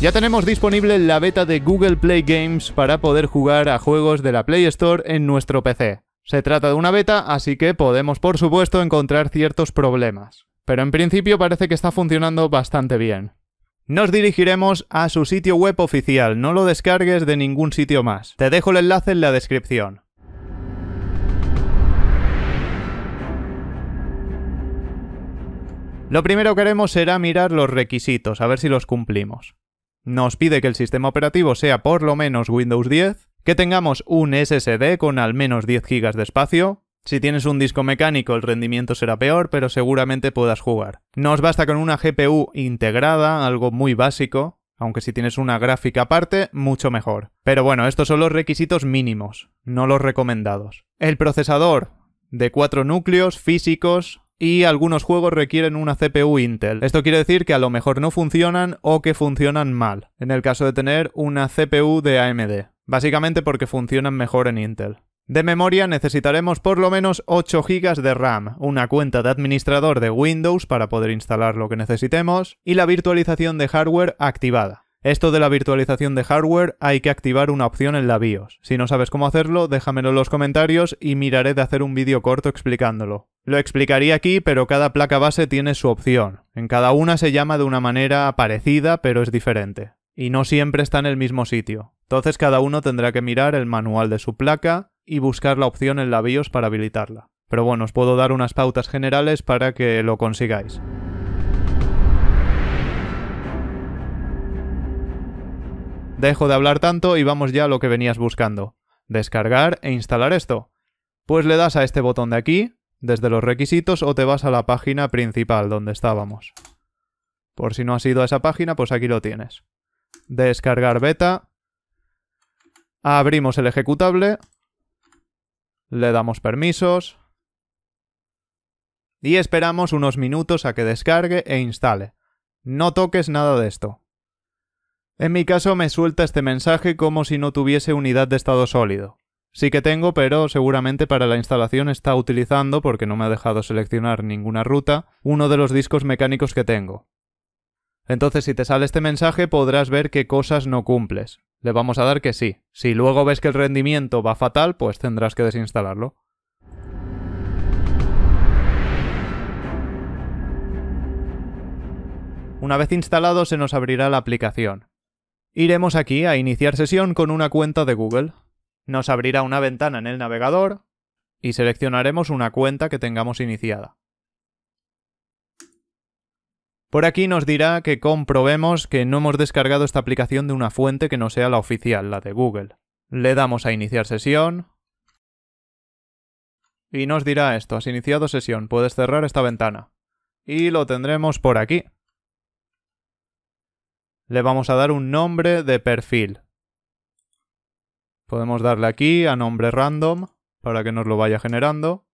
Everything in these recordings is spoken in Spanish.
Ya tenemos disponible la beta de Google Play Games para poder jugar a juegos de la Play Store en nuestro PC. Se trata de una beta, así que podemos por supuesto encontrar ciertos problemas. Pero en principio parece que está funcionando bastante bien. Nos dirigiremos a su sitio web oficial, no lo descargues de ningún sitio más. Te dejo el enlace en la descripción. Lo primero que haremos será mirar los requisitos, a ver si los cumplimos. Nos pide que el sistema operativo sea por lo menos Windows 10, que tengamos un SSD con al menos 10 GB de espacio, si tienes un disco mecánico el rendimiento será peor, pero seguramente puedas jugar. Nos basta con una GPU integrada, algo muy básico, aunque si tienes una gráfica aparte, mucho mejor. Pero bueno, estos son los requisitos mínimos, no los recomendados. El procesador de cuatro núcleos físicos, y algunos juegos requieren una CPU Intel. Esto quiere decir que a lo mejor no funcionan o que funcionan mal, en el caso de tener una CPU de AMD, básicamente porque funcionan mejor en Intel. De memoria necesitaremos por lo menos 8 GB de RAM, una cuenta de administrador de Windows para poder instalar lo que necesitemos y la virtualización de hardware activada. Esto de la virtualización de hardware hay que activar una opción en la BIOS. Si no sabes cómo hacerlo, déjamelo en los comentarios y miraré de hacer un vídeo corto explicándolo. Lo explicaría aquí, pero cada placa base tiene su opción. En cada una se llama de una manera parecida, pero es diferente. Y no siempre está en el mismo sitio. Entonces cada uno tendrá que mirar el manual de su placa y buscar la opción en la BIOS para habilitarla. Pero bueno, os puedo dar unas pautas generales para que lo consigáis. Dejo de hablar tanto y vamos ya a lo que venías buscando. Descargar e instalar esto. Pues le das a este botón de aquí, desde los requisitos, o te vas a la página principal donde estábamos. Por si no has ido a esa página, pues aquí lo tienes. Descargar beta. Abrimos el ejecutable. Le damos permisos. Y esperamos unos minutos a que descargue e instale. No toques nada de esto. En mi caso me suelta este mensaje como si no tuviese unidad de estado sólido. Sí que tengo, pero seguramente para la instalación está utilizando, porque no me ha dejado seleccionar ninguna ruta, uno de los discos mecánicos que tengo. Entonces si te sale este mensaje podrás ver qué cosas no cumples. Le vamos a dar que sí. Si luego ves que el rendimiento va fatal, pues tendrás que desinstalarlo. Una vez instalado se nos abrirá la aplicación. Iremos aquí a iniciar sesión con una cuenta de Google. Nos abrirá una ventana en el navegador y seleccionaremos una cuenta que tengamos iniciada. Por aquí nos dirá que comprobemos que no hemos descargado esta aplicación de una fuente que no sea la oficial, la de Google. Le damos a iniciar sesión. Y nos dirá esto, has iniciado sesión, puedes cerrar esta ventana. Y lo tendremos por aquí le vamos a dar un nombre de perfil. Podemos darle aquí a nombre random para que nos lo vaya generando.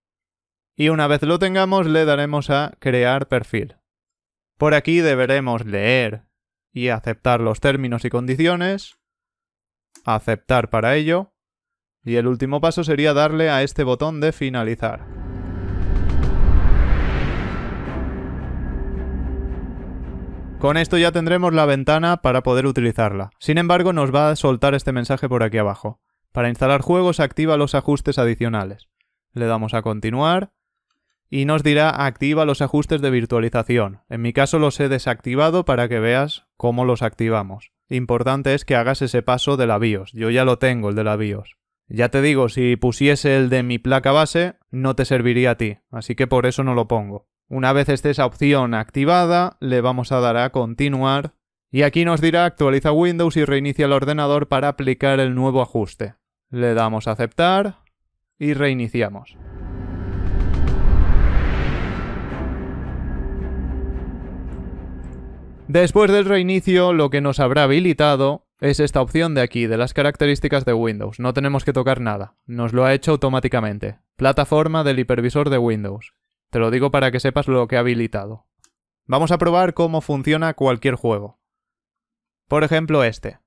Y una vez lo tengamos le daremos a crear perfil. Por aquí deberemos leer y aceptar los términos y condiciones. Aceptar para ello. Y el último paso sería darle a este botón de finalizar. Con esto ya tendremos la ventana para poder utilizarla. Sin embargo, nos va a soltar este mensaje por aquí abajo. Para instalar juegos, activa los ajustes adicionales. Le damos a continuar y nos dirá activa los ajustes de virtualización. En mi caso los he desactivado para que veas cómo los activamos. Importante es que hagas ese paso de la BIOS. Yo ya lo tengo, el de la BIOS. Ya te digo, si pusiese el de mi placa base, no te serviría a ti, así que por eso no lo pongo. Una vez esté esa opción activada, le vamos a dar a continuar y aquí nos dirá actualiza Windows y reinicia el ordenador para aplicar el nuevo ajuste. Le damos a aceptar y reiniciamos. Después del reinicio, lo que nos habrá habilitado es esta opción de aquí, de las características de Windows. No tenemos que tocar nada, nos lo ha hecho automáticamente. Plataforma del hipervisor de Windows. Te lo digo para que sepas lo que he habilitado. Vamos a probar cómo funciona cualquier juego. Por ejemplo este.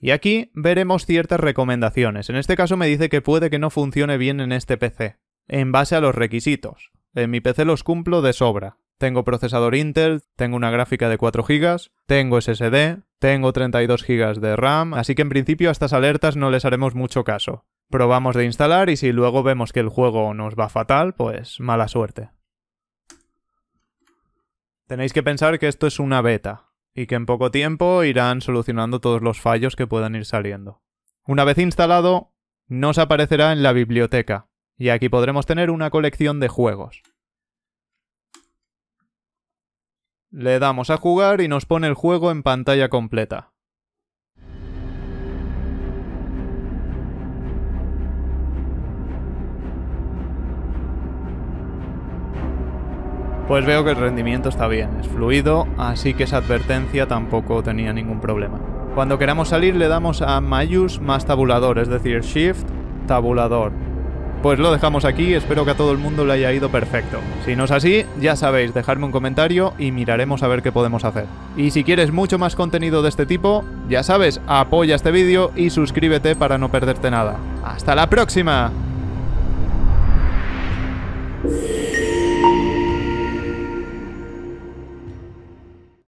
Y aquí veremos ciertas recomendaciones. En este caso me dice que puede que no funcione bien en este PC, en base a los requisitos. En mi PC los cumplo de sobra. Tengo procesador Intel, tengo una gráfica de 4 GB, tengo SSD, tengo 32 GB de RAM, así que en principio a estas alertas no les haremos mucho caso. Probamos de instalar y si luego vemos que el juego nos va fatal, pues mala suerte. Tenéis que pensar que esto es una beta y que en poco tiempo irán solucionando todos los fallos que puedan ir saliendo. Una vez instalado, nos aparecerá en la biblioteca y aquí podremos tener una colección de juegos. Le damos a jugar y nos pone el juego en pantalla completa. Pues veo que el rendimiento está bien, es fluido, así que esa advertencia tampoco tenía ningún problema. Cuando queramos salir le damos a Mayús más tabulador, es decir, Shift, tabulador. Pues lo dejamos aquí, espero que a todo el mundo le haya ido perfecto. Si no es así, ya sabéis, dejadme un comentario y miraremos a ver qué podemos hacer. Y si quieres mucho más contenido de este tipo, ya sabes, apoya este vídeo y suscríbete para no perderte nada. ¡Hasta la próxima!